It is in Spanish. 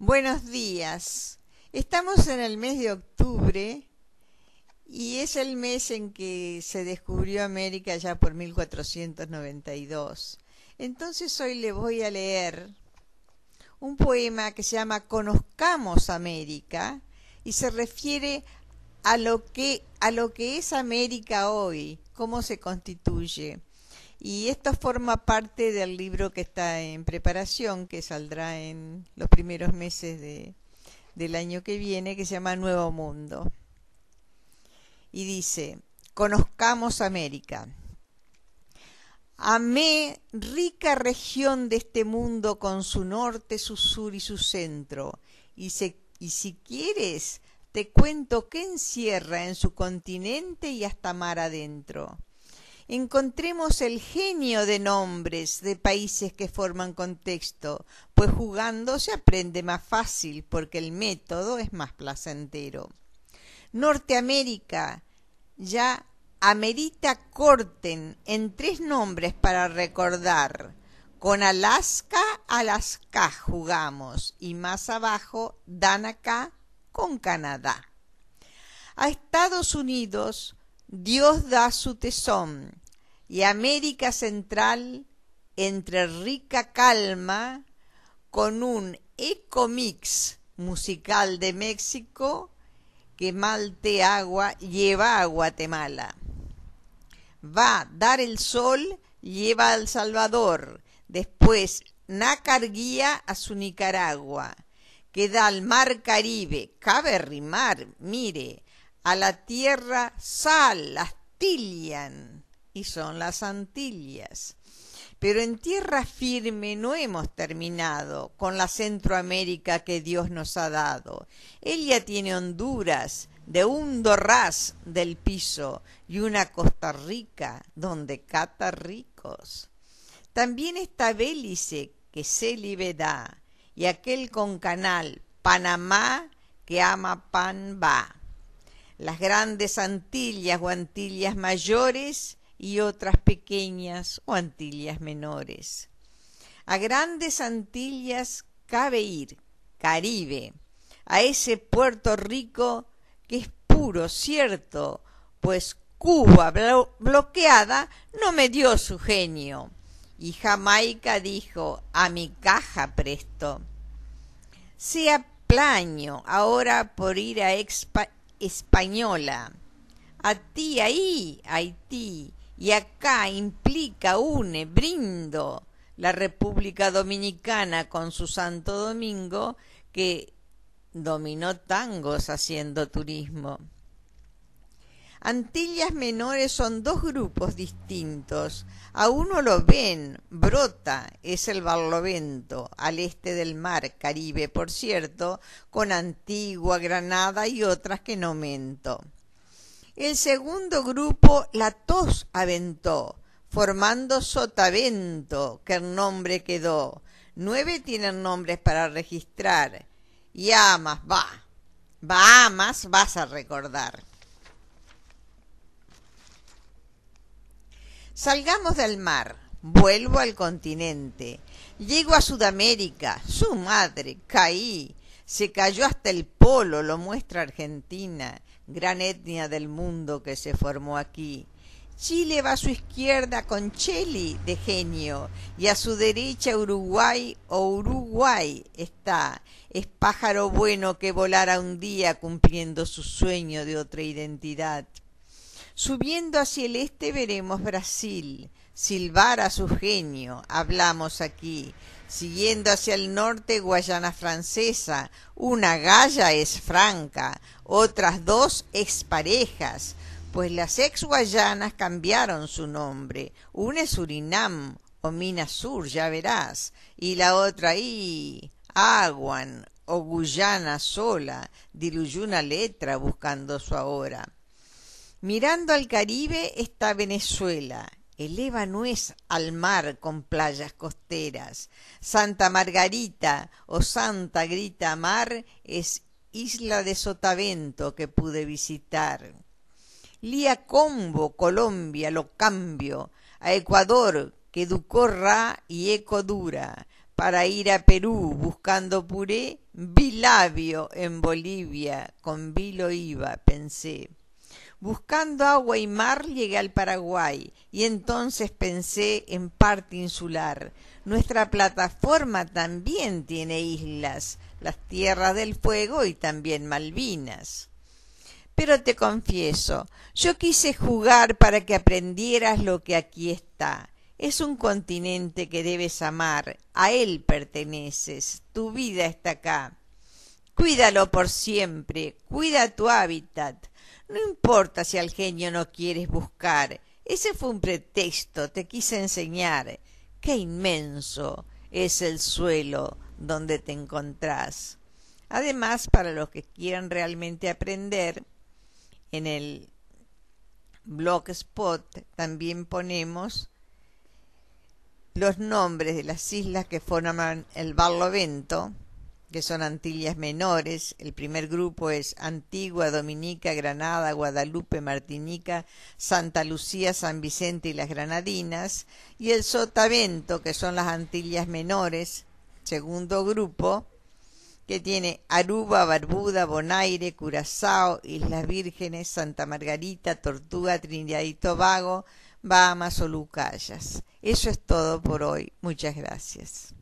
Buenos días. Estamos en el mes de octubre y es el mes en que se descubrió América ya por 1492. Entonces hoy le voy a leer un poema que se llama Conozcamos América y se refiere a lo que a lo que es América hoy, cómo se constituye. Y esto forma parte del libro que está en preparación, que saldrá en los primeros meses del año que viene, que se llama Nuevo Mundo. Y dice, conozcamos América. Amé, rica región de este mundo con su norte, su sur y su centro. Y, y si quieres, te cuento qué encierra en su continente y hasta mar adentro encontremos el genio de nombres de países que forman contexto, pues jugando se aprende más fácil porque el método es más placentero. Norteamérica ya amerita corten en tres nombres para recordar. Con Alaska, Alaska jugamos y más abajo Danaka con Canadá. A Estados Unidos Dios da su tesón y América Central entre rica calma con un eco-mix musical de México que Malte Agua lleva a Guatemala. Va dar el sol, lleva a El Salvador, después guía a su Nicaragua, que da al mar Caribe, cabe rimar, mire, a la tierra sal, astillan son las Antillas. Pero en tierra firme no hemos terminado con la Centroamérica que Dios nos ha dado. Ella tiene Honduras de un dorraz del piso y una Costa Rica donde cata ricos. También está Bélice que se da y aquel con canal Panamá que ama pan va. Las grandes Antillas o Antillas mayores y otras pequeñas o Antillas menores. A grandes Antillas cabe ir, Caribe, a ese Puerto Rico que es puro, cierto, pues Cuba bloqueada no me dio su genio. Y Jamaica dijo, a mi caja presto. Sea plaño ahora por ir a Española. A ti ahí, Haití, y acá implica, une, brindo la República Dominicana con su Santo Domingo que dominó tangos haciendo turismo. Antillas menores son dos grupos distintos. A uno lo ven, brota, es el Barlovento, al este del mar Caribe, por cierto, con Antigua, Granada y otras que no mento. El segundo grupo la tos aventó, formando sotavento, que el nombre quedó. Nueve tienen nombres para registrar. Y más va. va más vas a recordar. Salgamos del mar, vuelvo al continente, llego a Sudamérica, su madre, caí, se cayó hasta el polo, lo muestra Argentina, gran etnia del mundo que se formó aquí. Chile va a su izquierda con Cheli de genio y a su derecha Uruguay o Uruguay está. Es pájaro bueno que volara un día cumpliendo su sueño de otra identidad. Subiendo hacia el este veremos Brasil, silbar a su genio, hablamos aquí. Siguiendo hacia el norte, Guayana Francesa. Una galla es franca, otras dos exparejas, pues las ex Guayanas cambiaron su nombre. Una es Surinam o Minas Sur, ya verás, y la otra ahí, Aguan o Guyana sola, diluyó una letra buscando su ahora. Mirando al Caribe está Venezuela el Eva no es al mar con playas costeras. Santa Margarita o Santa Grita Mar es isla de Sotavento que pude visitar. Lía Combo, Colombia, lo cambio. A Ecuador, que educó Ra y Eco Dura. Para ir a Perú buscando puré, vi en Bolivia, con vilo iba, pensé. Buscando agua y mar llegué al Paraguay y entonces pensé en parte insular. Nuestra plataforma también tiene islas, las Tierras del Fuego y también Malvinas. Pero te confieso, yo quise jugar para que aprendieras lo que aquí está. Es un continente que debes amar, a él perteneces, tu vida está acá. Cuídalo por siempre, cuida tu hábitat, no importa si al genio no quieres buscar. Ese fue un pretexto, te quise enseñar. Qué inmenso es el suelo donde te encontrás. Además, para los que quieran realmente aprender, en el spot también ponemos los nombres de las islas que forman el Barlovento que son Antillas Menores. El primer grupo es Antigua, Dominica, Granada, Guadalupe, Martinica, Santa Lucía, San Vicente y las Granadinas. Y el Sotavento, que son las Antillas Menores. Segundo grupo, que tiene Aruba, Barbuda, Bonaire, Curazao, Islas Vírgenes, Santa Margarita, Tortuga, Trinidad y Tobago, Bahamas o Lucayas. Eso es todo por hoy. Muchas gracias.